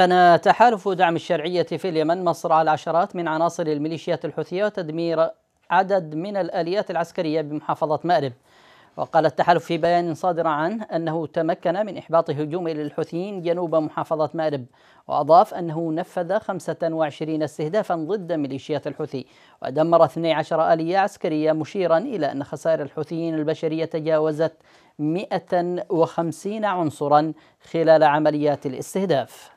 أعلن تحالف دعم الشرعية في اليمن مصرع العشرات من عناصر الميليشيات الحوثية وتدمير عدد من الآليات العسكرية بمحافظة مأرب وقال التحالف في بيان صادر عنه أنه تمكن من إحباط هجوم للحوثيين جنوب محافظة مأرب وأضاف أنه نفذ 25 استهدافا ضد ميليشيات الحوثي ودمر 12 آلية عسكرية مشيرا إلى أن خسائر الحوثيين البشرية تجاوزت 150 عنصرا خلال عمليات الاستهداف